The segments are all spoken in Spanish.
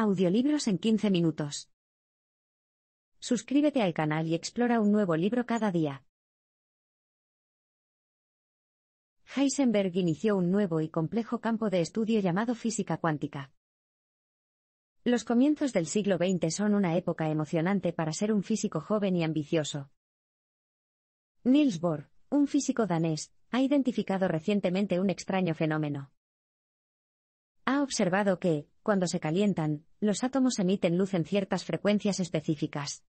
Audiolibros en 15 minutos. Suscríbete al canal y explora un nuevo libro cada día. Heisenberg inició un nuevo y complejo campo de estudio llamado física cuántica. Los comienzos del siglo XX son una época emocionante para ser un físico joven y ambicioso. Niels Bohr, un físico danés, ha identificado recientemente un extraño fenómeno. Ha observado que, cuando se calientan, los átomos emiten luz en ciertas frecuencias específicas.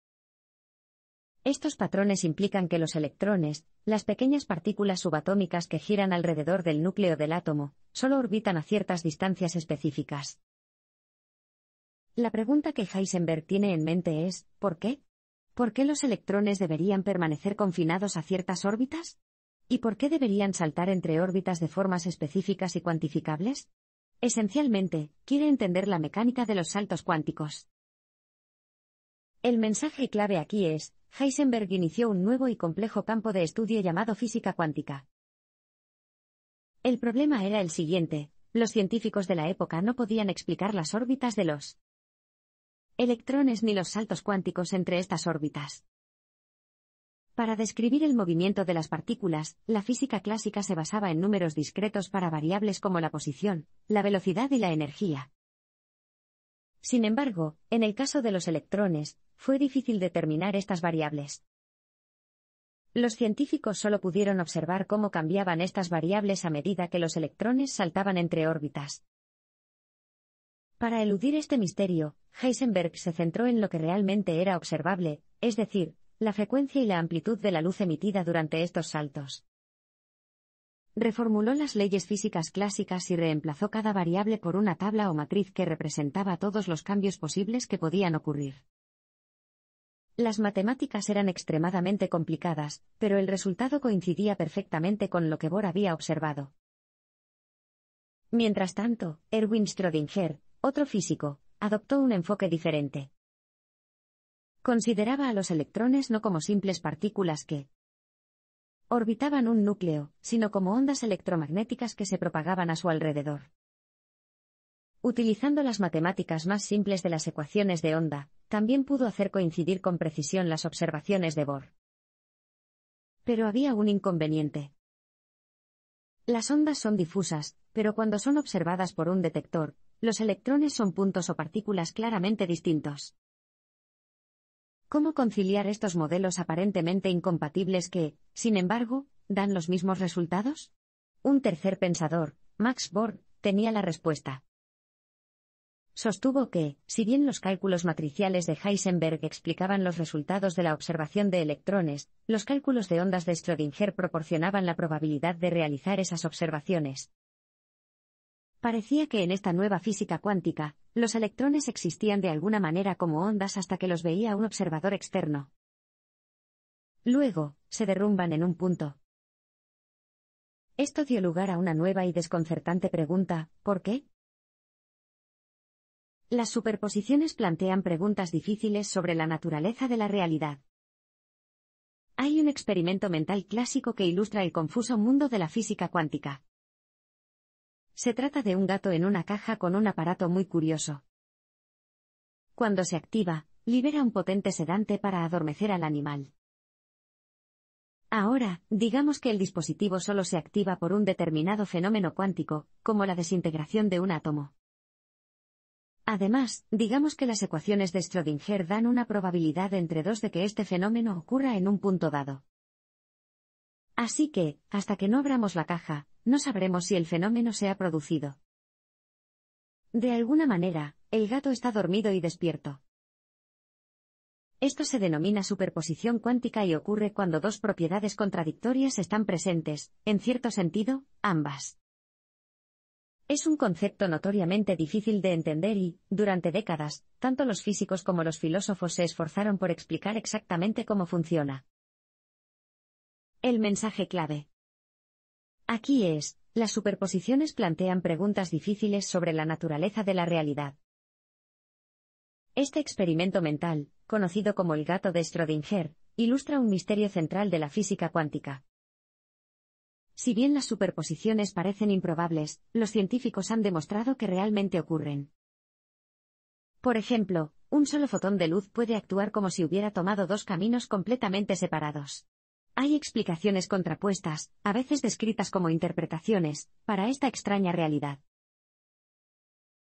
Estos patrones implican que los electrones, las pequeñas partículas subatómicas que giran alrededor del núcleo del átomo, solo orbitan a ciertas distancias específicas. La pregunta que Heisenberg tiene en mente es, ¿por qué? ¿Por qué los electrones deberían permanecer confinados a ciertas órbitas? ¿Y por qué deberían saltar entre órbitas de formas específicas y cuantificables? Esencialmente, quiere entender la mecánica de los saltos cuánticos. El mensaje clave aquí es, Heisenberg inició un nuevo y complejo campo de estudio llamado física cuántica. El problema era el siguiente, los científicos de la época no podían explicar las órbitas de los electrones ni los saltos cuánticos entre estas órbitas. Para describir el movimiento de las partículas, la física clásica se basaba en números discretos para variables como la posición, la velocidad y la energía. Sin embargo, en el caso de los electrones, fue difícil determinar estas variables. Los científicos solo pudieron observar cómo cambiaban estas variables a medida que los electrones saltaban entre órbitas. Para eludir este misterio, Heisenberg se centró en lo que realmente era observable, es decir, la frecuencia y la amplitud de la luz emitida durante estos saltos. Reformuló las leyes físicas clásicas y reemplazó cada variable por una tabla o matriz que representaba todos los cambios posibles que podían ocurrir. Las matemáticas eran extremadamente complicadas, pero el resultado coincidía perfectamente con lo que Bohr había observado. Mientras tanto, Erwin Schrödinger, otro físico, adoptó un enfoque diferente. Consideraba a los electrones no como simples partículas que orbitaban un núcleo, sino como ondas electromagnéticas que se propagaban a su alrededor. Utilizando las matemáticas más simples de las ecuaciones de onda, también pudo hacer coincidir con precisión las observaciones de Bohr. Pero había un inconveniente. Las ondas son difusas, pero cuando son observadas por un detector, los electrones son puntos o partículas claramente distintos. ¿Cómo conciliar estos modelos aparentemente incompatibles que, sin embargo, dan los mismos resultados? Un tercer pensador, Max Born, tenía la respuesta. Sostuvo que, si bien los cálculos matriciales de Heisenberg explicaban los resultados de la observación de electrones, los cálculos de ondas de Schrödinger proporcionaban la probabilidad de realizar esas observaciones. Parecía que en esta nueva física cuántica, los electrones existían de alguna manera como ondas hasta que los veía un observador externo. Luego, se derrumban en un punto. Esto dio lugar a una nueva y desconcertante pregunta, ¿por qué? Las superposiciones plantean preguntas difíciles sobre la naturaleza de la realidad. Hay un experimento mental clásico que ilustra el confuso mundo de la física cuántica. Se trata de un gato en una caja con un aparato muy curioso. Cuando se activa, libera un potente sedante para adormecer al animal. Ahora, digamos que el dispositivo solo se activa por un determinado fenómeno cuántico, como la desintegración de un átomo. Además, digamos que las ecuaciones de Schrödinger dan una probabilidad entre dos de que este fenómeno ocurra en un punto dado. Así que, hasta que no abramos la caja, no sabremos si el fenómeno se ha producido. De alguna manera, el gato está dormido y despierto. Esto se denomina superposición cuántica y ocurre cuando dos propiedades contradictorias están presentes, en cierto sentido, ambas. Es un concepto notoriamente difícil de entender y, durante décadas, tanto los físicos como los filósofos se esforzaron por explicar exactamente cómo funciona. El mensaje clave. Aquí es, las superposiciones plantean preguntas difíciles sobre la naturaleza de la realidad. Este experimento mental, conocido como el gato de Schrödinger, ilustra un misterio central de la física cuántica. Si bien las superposiciones parecen improbables, los científicos han demostrado que realmente ocurren. Por ejemplo, un solo fotón de luz puede actuar como si hubiera tomado dos caminos completamente separados. Hay explicaciones contrapuestas, a veces descritas como interpretaciones, para esta extraña realidad.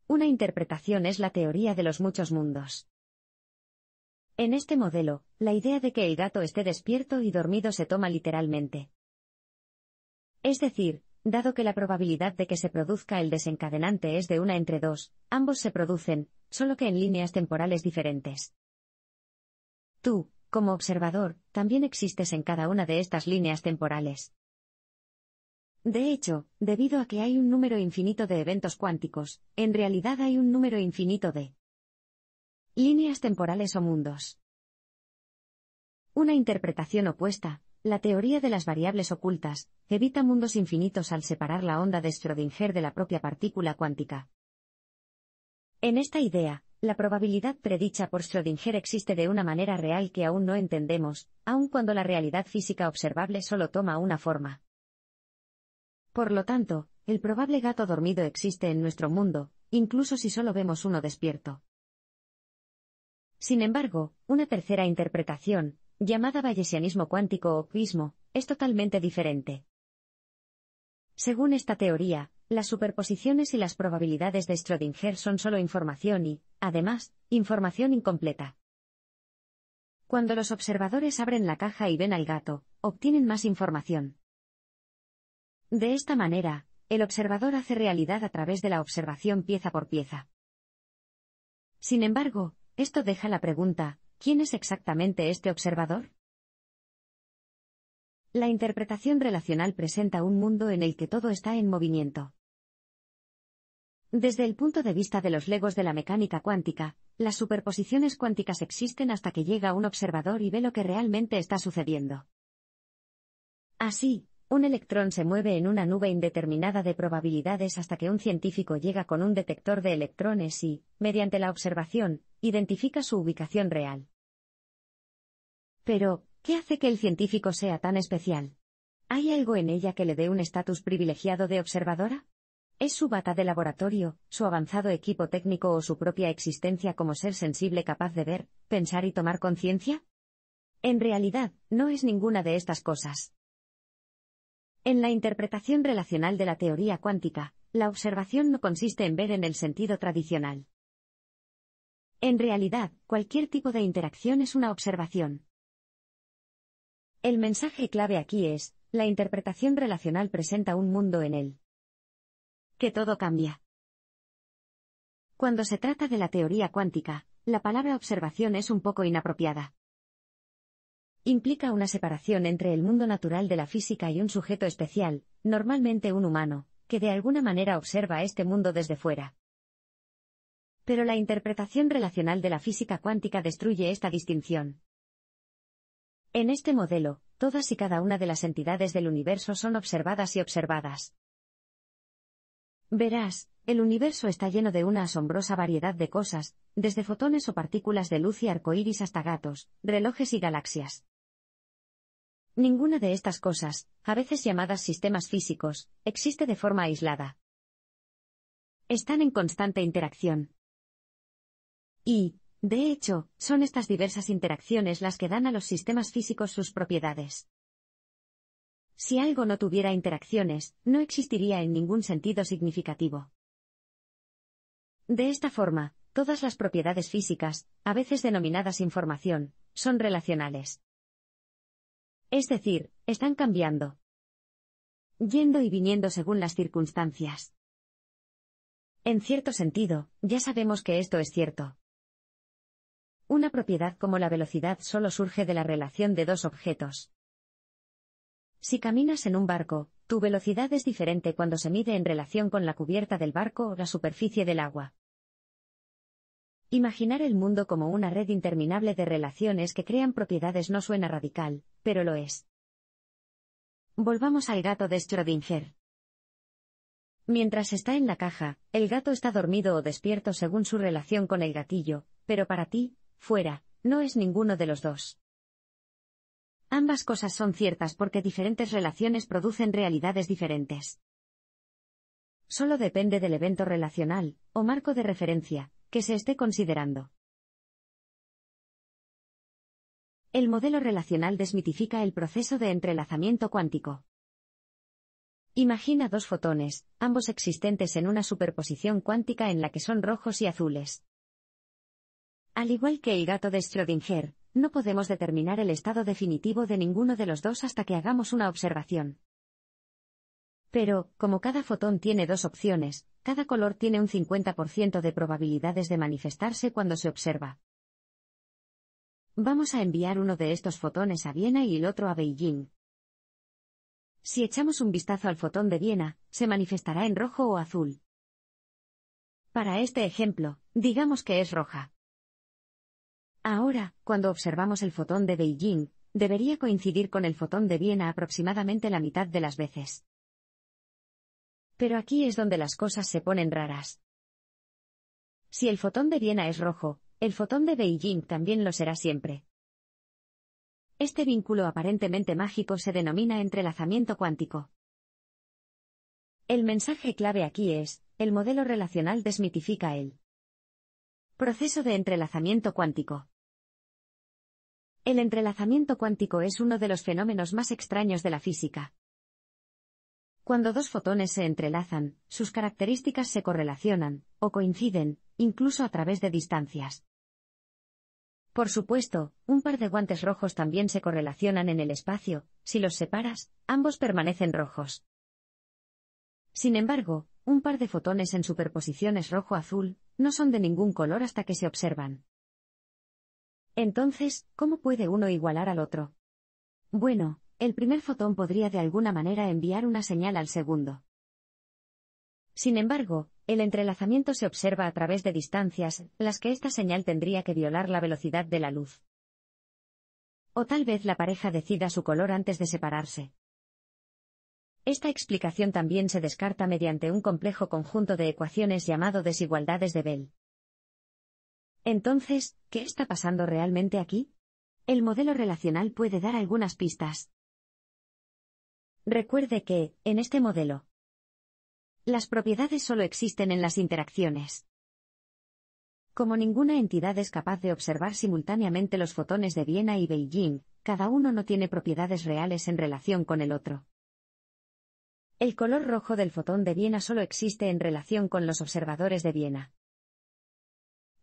Una interpretación es la teoría de los muchos mundos. En este modelo, la idea de que el gato esté despierto y dormido se toma literalmente. Es decir, dado que la probabilidad de que se produzca el desencadenante es de una entre dos, ambos se producen, solo que en líneas temporales diferentes. Tú, como observador, también existes en cada una de estas líneas temporales. De hecho, debido a que hay un número infinito de eventos cuánticos, en realidad hay un número infinito de líneas temporales o mundos. Una interpretación opuesta, la teoría de las variables ocultas, evita mundos infinitos al separar la onda de Schrödinger de la propia partícula cuántica. En esta idea, la probabilidad predicha por Schrödinger existe de una manera real que aún no entendemos, aun cuando la realidad física observable solo toma una forma. Por lo tanto, el probable gato dormido existe en nuestro mundo, incluso si solo vemos uno despierto. Sin embargo, una tercera interpretación, llamada bayesianismo cuántico o cuismo, es totalmente diferente. Según esta teoría, las superposiciones y las probabilidades de Schrödinger son solo información y, además, información incompleta. Cuando los observadores abren la caja y ven al gato, obtienen más información. De esta manera, el observador hace realidad a través de la observación pieza por pieza. Sin embargo, esto deja la pregunta, ¿quién es exactamente este observador? La interpretación relacional presenta un mundo en el que todo está en movimiento. Desde el punto de vista de los legos de la mecánica cuántica, las superposiciones cuánticas existen hasta que llega un observador y ve lo que realmente está sucediendo. Así, un electrón se mueve en una nube indeterminada de probabilidades hasta que un científico llega con un detector de electrones y, mediante la observación, identifica su ubicación real. Pero, ¿qué hace que el científico sea tan especial? ¿Hay algo en ella que le dé un estatus privilegiado de observadora? ¿Es su bata de laboratorio, su avanzado equipo técnico o su propia existencia como ser sensible capaz de ver, pensar y tomar conciencia? En realidad, no es ninguna de estas cosas. En la interpretación relacional de la teoría cuántica, la observación no consiste en ver en el sentido tradicional. En realidad, cualquier tipo de interacción es una observación. El mensaje clave aquí es, la interpretación relacional presenta un mundo en él que todo cambia. Cuando se trata de la teoría cuántica, la palabra observación es un poco inapropiada. Implica una separación entre el mundo natural de la física y un sujeto especial, normalmente un humano, que de alguna manera observa este mundo desde fuera. Pero la interpretación relacional de la física cuántica destruye esta distinción. En este modelo, todas y cada una de las entidades del universo son observadas y observadas. Verás, el universo está lleno de una asombrosa variedad de cosas, desde fotones o partículas de luz y arcoíris hasta gatos, relojes y galaxias. Ninguna de estas cosas, a veces llamadas sistemas físicos, existe de forma aislada. Están en constante interacción. Y, de hecho, son estas diversas interacciones las que dan a los sistemas físicos sus propiedades. Si algo no tuviera interacciones, no existiría en ningún sentido significativo. De esta forma, todas las propiedades físicas, a veces denominadas información, son relacionales. Es decir, están cambiando. Yendo y viniendo según las circunstancias. En cierto sentido, ya sabemos que esto es cierto. Una propiedad como la velocidad solo surge de la relación de dos objetos. Si caminas en un barco, tu velocidad es diferente cuando se mide en relación con la cubierta del barco o la superficie del agua. Imaginar el mundo como una red interminable de relaciones que crean propiedades no suena radical, pero lo es. Volvamos al gato de Schrödinger. Mientras está en la caja, el gato está dormido o despierto según su relación con el gatillo, pero para ti, fuera, no es ninguno de los dos. Ambas cosas son ciertas porque diferentes relaciones producen realidades diferentes. Solo depende del evento relacional, o marco de referencia, que se esté considerando. El modelo relacional desmitifica el proceso de entrelazamiento cuántico. Imagina dos fotones, ambos existentes en una superposición cuántica en la que son rojos y azules. Al igual que el gato de Schrödinger, no podemos determinar el estado definitivo de ninguno de los dos hasta que hagamos una observación. Pero, como cada fotón tiene dos opciones, cada color tiene un 50% de probabilidades de manifestarse cuando se observa. Vamos a enviar uno de estos fotones a Viena y el otro a Beijing. Si echamos un vistazo al fotón de Viena, se manifestará en rojo o azul. Para este ejemplo, digamos que es roja. Ahora, cuando observamos el fotón de Beijing, debería coincidir con el fotón de Viena aproximadamente la mitad de las veces. Pero aquí es donde las cosas se ponen raras. Si el fotón de Viena es rojo, el fotón de Beijing también lo será siempre. Este vínculo aparentemente mágico se denomina entrelazamiento cuántico. El mensaje clave aquí es, el modelo relacional desmitifica el proceso de entrelazamiento cuántico. El entrelazamiento cuántico es uno de los fenómenos más extraños de la física. Cuando dos fotones se entrelazan, sus características se correlacionan, o coinciden, incluso a través de distancias. Por supuesto, un par de guantes rojos también se correlacionan en el espacio, si los separas, ambos permanecen rojos. Sin embargo, un par de fotones en superposiciones rojo-azul, no son de ningún color hasta que se observan. Entonces, ¿cómo puede uno igualar al otro? Bueno, el primer fotón podría de alguna manera enviar una señal al segundo. Sin embargo, el entrelazamiento se observa a través de distancias, las que esta señal tendría que violar la velocidad de la luz. O tal vez la pareja decida su color antes de separarse. Esta explicación también se descarta mediante un complejo conjunto de ecuaciones llamado desigualdades de Bell. Entonces, ¿qué está pasando realmente aquí? El modelo relacional puede dar algunas pistas. Recuerde que, en este modelo, las propiedades solo existen en las interacciones. Como ninguna entidad es capaz de observar simultáneamente los fotones de Viena y Beijing, cada uno no tiene propiedades reales en relación con el otro. El color rojo del fotón de Viena solo existe en relación con los observadores de Viena.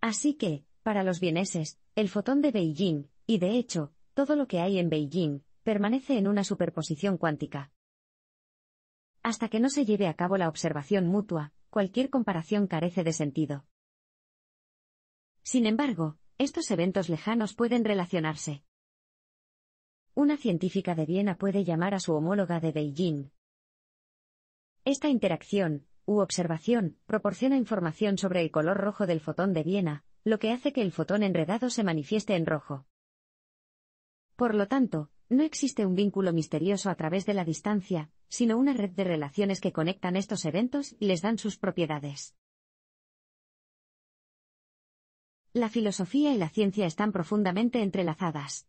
Así que, para los vieneses, el fotón de Beijing, y de hecho, todo lo que hay en Beijing, permanece en una superposición cuántica. Hasta que no se lleve a cabo la observación mutua, cualquier comparación carece de sentido. Sin embargo, estos eventos lejanos pueden relacionarse. Una científica de Viena puede llamar a su homóloga de Beijing. Esta interacción, u observación, proporciona información sobre el color rojo del fotón de Viena, lo que hace que el fotón enredado se manifieste en rojo. Por lo tanto, no existe un vínculo misterioso a través de la distancia, sino una red de relaciones que conectan estos eventos y les dan sus propiedades. La filosofía y la ciencia están profundamente entrelazadas.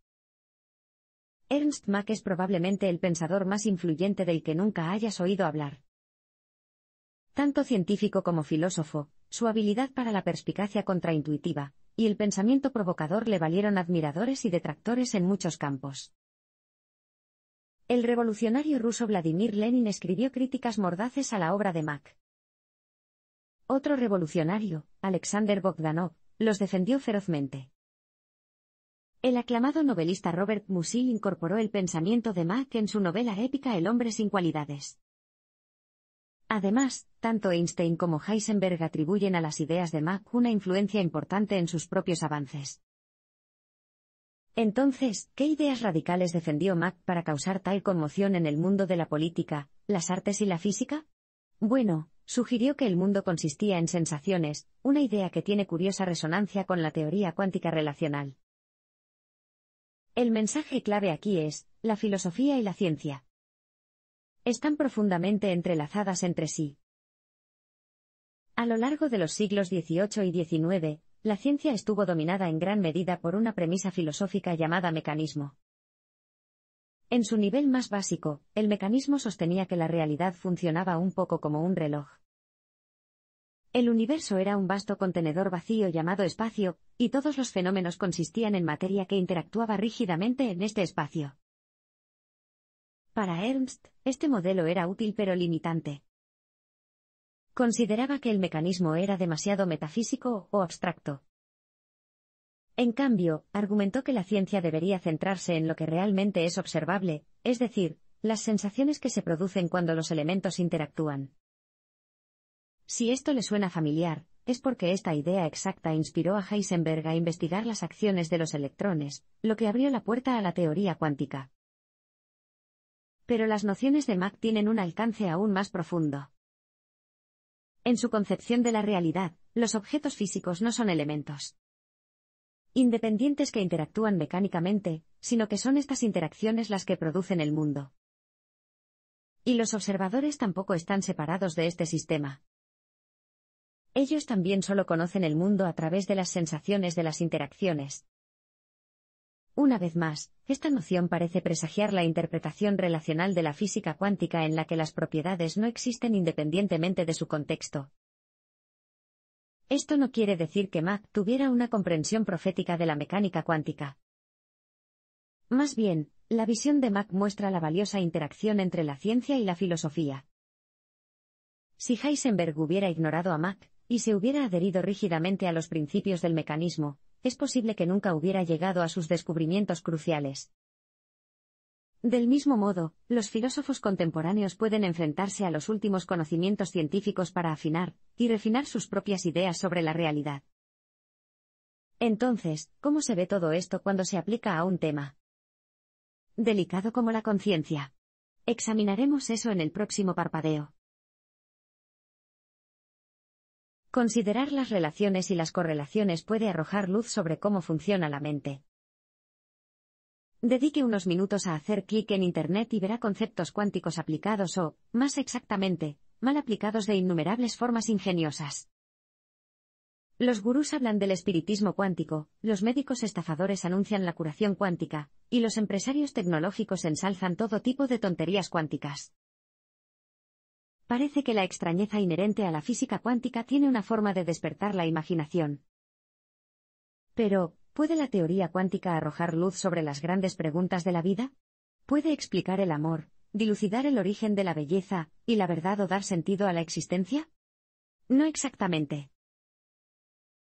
Ernst Mach es probablemente el pensador más influyente del que nunca hayas oído hablar. Tanto científico como filósofo, su habilidad para la perspicacia contraintuitiva, y el pensamiento provocador le valieron admiradores y detractores en muchos campos. El revolucionario ruso Vladimir Lenin escribió críticas mordaces a la obra de Mack. Otro revolucionario, Alexander Bogdanov, los defendió ferozmente. El aclamado novelista Robert Musil incorporó el pensamiento de Mack en su novela épica El hombre sin cualidades. Además, tanto Einstein como Heisenberg atribuyen a las ideas de Mach una influencia importante en sus propios avances. Entonces, ¿qué ideas radicales defendió Mach para causar tal conmoción en el mundo de la política, las artes y la física? Bueno, sugirió que el mundo consistía en sensaciones, una idea que tiene curiosa resonancia con la teoría cuántica relacional. El mensaje clave aquí es, la filosofía y la ciencia están profundamente entrelazadas entre sí. A lo largo de los siglos XVIII y XIX, la ciencia estuvo dominada en gran medida por una premisa filosófica llamada mecanismo. En su nivel más básico, el mecanismo sostenía que la realidad funcionaba un poco como un reloj. El universo era un vasto contenedor vacío llamado espacio, y todos los fenómenos consistían en materia que interactuaba rígidamente en este espacio. Para Ernst, este modelo era útil pero limitante. Consideraba que el mecanismo era demasiado metafísico o abstracto. En cambio, argumentó que la ciencia debería centrarse en lo que realmente es observable, es decir, las sensaciones que se producen cuando los elementos interactúan. Si esto le suena familiar, es porque esta idea exacta inspiró a Heisenberg a investigar las acciones de los electrones, lo que abrió la puerta a la teoría cuántica. Pero las nociones de Mac tienen un alcance aún más profundo. En su concepción de la realidad, los objetos físicos no son elementos independientes que interactúan mecánicamente, sino que son estas interacciones las que producen el mundo. Y los observadores tampoco están separados de este sistema. Ellos también solo conocen el mundo a través de las sensaciones de las interacciones. Una vez más, esta noción parece presagiar la interpretación relacional de la física cuántica en la que las propiedades no existen independientemente de su contexto. Esto no quiere decir que Mack tuviera una comprensión profética de la mecánica cuántica. Más bien, la visión de Mack muestra la valiosa interacción entre la ciencia y la filosofía. Si Heisenberg hubiera ignorado a Mack, y se hubiera adherido rígidamente a los principios del mecanismo, es posible que nunca hubiera llegado a sus descubrimientos cruciales. Del mismo modo, los filósofos contemporáneos pueden enfrentarse a los últimos conocimientos científicos para afinar y refinar sus propias ideas sobre la realidad. Entonces, ¿cómo se ve todo esto cuando se aplica a un tema? Delicado como la conciencia. Examinaremos eso en el próximo parpadeo. Considerar las relaciones y las correlaciones puede arrojar luz sobre cómo funciona la mente. Dedique unos minutos a hacer clic en Internet y verá conceptos cuánticos aplicados o, más exactamente, mal aplicados de innumerables formas ingeniosas. Los gurús hablan del espiritismo cuántico, los médicos estafadores anuncian la curación cuántica, y los empresarios tecnológicos ensalzan todo tipo de tonterías cuánticas. Parece que la extrañeza inherente a la física cuántica tiene una forma de despertar la imaginación. Pero, ¿puede la teoría cuántica arrojar luz sobre las grandes preguntas de la vida? ¿Puede explicar el amor, dilucidar el origen de la belleza, y la verdad o dar sentido a la existencia? No exactamente.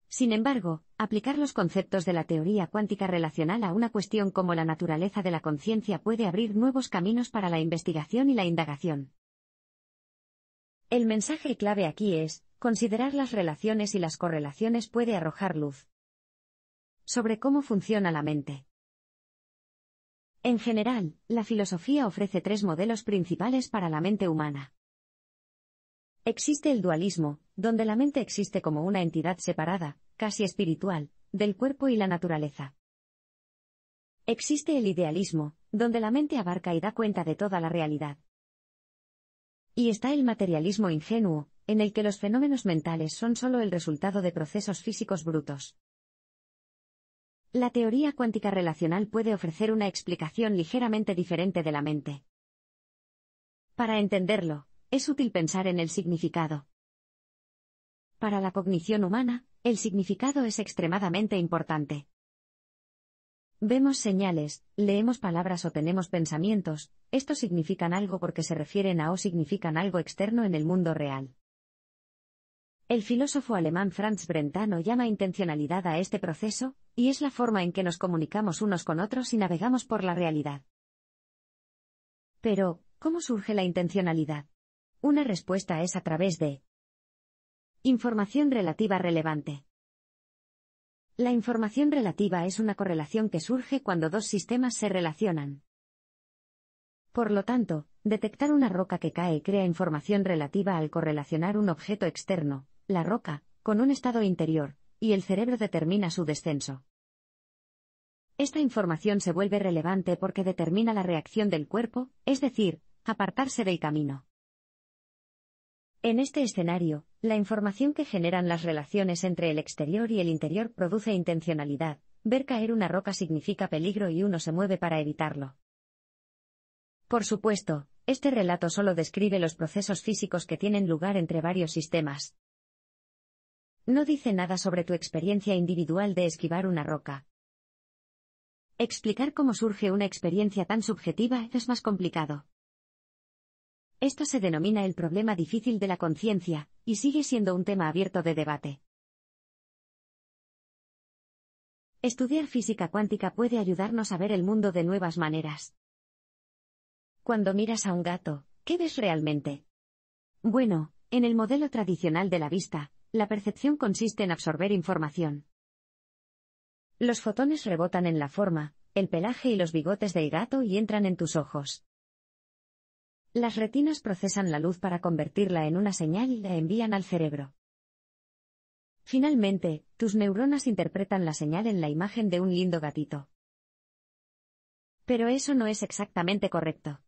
Sin embargo, aplicar los conceptos de la teoría cuántica relacional a una cuestión como la naturaleza de la conciencia puede abrir nuevos caminos para la investigación y la indagación. El mensaje clave aquí es, considerar las relaciones y las correlaciones puede arrojar luz sobre cómo funciona la mente. En general, la filosofía ofrece tres modelos principales para la mente humana. Existe el dualismo, donde la mente existe como una entidad separada, casi espiritual, del cuerpo y la naturaleza. Existe el idealismo, donde la mente abarca y da cuenta de toda la realidad, y está el materialismo ingenuo, en el que los fenómenos mentales son sólo el resultado de procesos físicos brutos. La teoría cuántica relacional puede ofrecer una explicación ligeramente diferente de la mente. Para entenderlo, es útil pensar en el significado. Para la cognición humana, el significado es extremadamente importante. Vemos señales, leemos palabras o tenemos pensamientos, estos significan algo porque se refieren a o significan algo externo en el mundo real. El filósofo alemán Franz Brentano llama intencionalidad a este proceso, y es la forma en que nos comunicamos unos con otros y navegamos por la realidad. Pero, ¿cómo surge la intencionalidad? Una respuesta es a través de información relativa relevante. La información relativa es una correlación que surge cuando dos sistemas se relacionan. Por lo tanto, detectar una roca que cae crea información relativa al correlacionar un objeto externo, la roca, con un estado interior, y el cerebro determina su descenso. Esta información se vuelve relevante porque determina la reacción del cuerpo, es decir, apartarse del camino. En este escenario, la información que generan las relaciones entre el exterior y el interior produce intencionalidad. Ver caer una roca significa peligro y uno se mueve para evitarlo. Por supuesto, este relato solo describe los procesos físicos que tienen lugar entre varios sistemas. No dice nada sobre tu experiencia individual de esquivar una roca. Explicar cómo surge una experiencia tan subjetiva es más complicado. Esto se denomina el problema difícil de la conciencia, y sigue siendo un tema abierto de debate. Estudiar física cuántica puede ayudarnos a ver el mundo de nuevas maneras. Cuando miras a un gato, ¿qué ves realmente? Bueno, en el modelo tradicional de la vista, la percepción consiste en absorber información. Los fotones rebotan en la forma, el pelaje y los bigotes del gato y entran en tus ojos. Las retinas procesan la luz para convertirla en una señal y la envían al cerebro. Finalmente, tus neuronas interpretan la señal en la imagen de un lindo gatito. Pero eso no es exactamente correcto.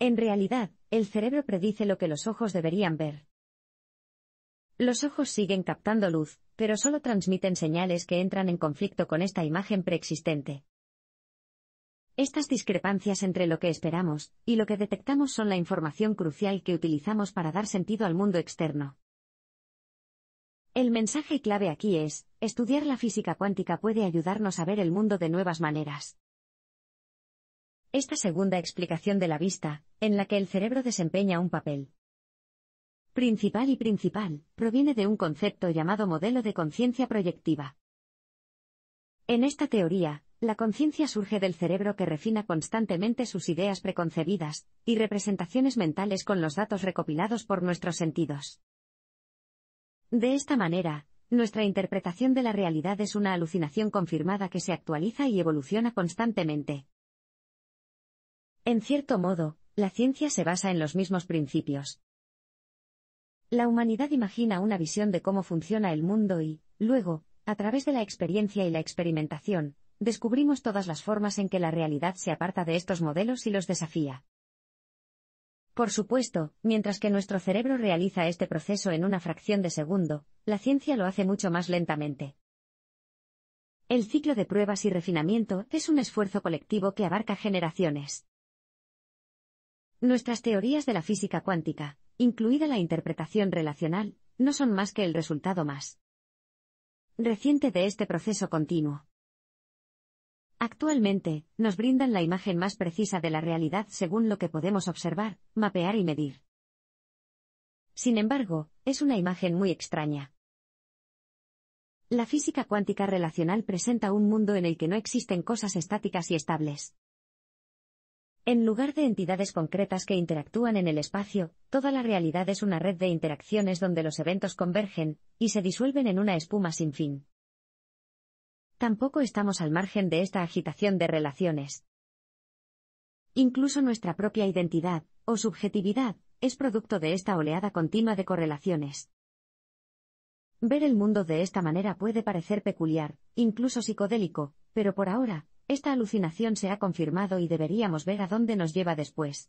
En realidad, el cerebro predice lo que los ojos deberían ver. Los ojos siguen captando luz, pero solo transmiten señales que entran en conflicto con esta imagen preexistente. Estas discrepancias entre lo que esperamos y lo que detectamos son la información crucial que utilizamos para dar sentido al mundo externo. El mensaje clave aquí es, estudiar la física cuántica puede ayudarnos a ver el mundo de nuevas maneras. Esta segunda explicación de la vista, en la que el cerebro desempeña un papel principal y principal, proviene de un concepto llamado modelo de conciencia proyectiva. En esta teoría, la conciencia surge del cerebro que refina constantemente sus ideas preconcebidas y representaciones mentales con los datos recopilados por nuestros sentidos. De esta manera, nuestra interpretación de la realidad es una alucinación confirmada que se actualiza y evoluciona constantemente. En cierto modo, la ciencia se basa en los mismos principios. La humanidad imagina una visión de cómo funciona el mundo y, luego, a través de la experiencia y la experimentación, descubrimos todas las formas en que la realidad se aparta de estos modelos y los desafía. Por supuesto, mientras que nuestro cerebro realiza este proceso en una fracción de segundo, la ciencia lo hace mucho más lentamente. El ciclo de pruebas y refinamiento es un esfuerzo colectivo que abarca generaciones. Nuestras teorías de la física cuántica, incluida la interpretación relacional, no son más que el resultado más reciente de este proceso continuo. Actualmente, nos brindan la imagen más precisa de la realidad según lo que podemos observar, mapear y medir. Sin embargo, es una imagen muy extraña. La física cuántica relacional presenta un mundo en el que no existen cosas estáticas y estables. En lugar de entidades concretas que interactúan en el espacio, toda la realidad es una red de interacciones donde los eventos convergen, y se disuelven en una espuma sin fin. Tampoco estamos al margen de esta agitación de relaciones. Incluso nuestra propia identidad, o subjetividad, es producto de esta oleada continua de correlaciones. Ver el mundo de esta manera puede parecer peculiar, incluso psicodélico, pero por ahora, esta alucinación se ha confirmado y deberíamos ver a dónde nos lleva después.